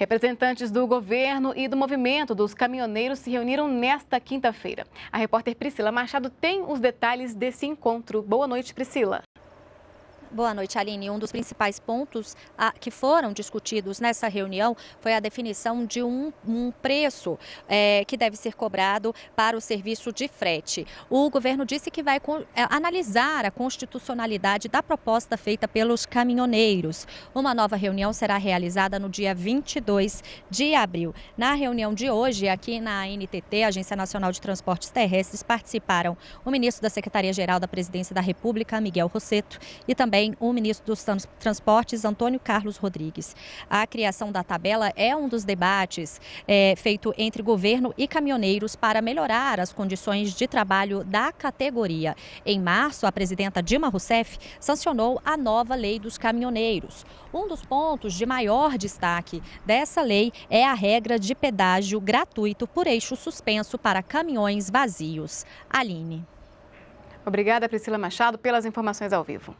Representantes do governo e do movimento dos caminhoneiros se reuniram nesta quinta-feira. A repórter Priscila Machado tem os detalhes desse encontro. Boa noite, Priscila. Boa noite, Aline. Um dos principais pontos a, que foram discutidos nessa reunião foi a definição de um, um preço é, que deve ser cobrado para o serviço de frete. O governo disse que vai é, analisar a constitucionalidade da proposta feita pelos caminhoneiros. Uma nova reunião será realizada no dia 22 de abril. Na reunião de hoje, aqui na ANTT, Agência Nacional de Transportes Terrestres, participaram o ministro da Secretaria-Geral da Presidência da República, Miguel Rosseto, e também também o ministro dos Transportes, Antônio Carlos Rodrigues. A criação da tabela é um dos debates é, feito entre governo e caminhoneiros para melhorar as condições de trabalho da categoria. Em março, a presidenta Dilma Rousseff sancionou a nova lei dos caminhoneiros. Um dos pontos de maior destaque dessa lei é a regra de pedágio gratuito por eixo suspenso para caminhões vazios. Aline. Obrigada, Priscila Machado, pelas informações ao vivo.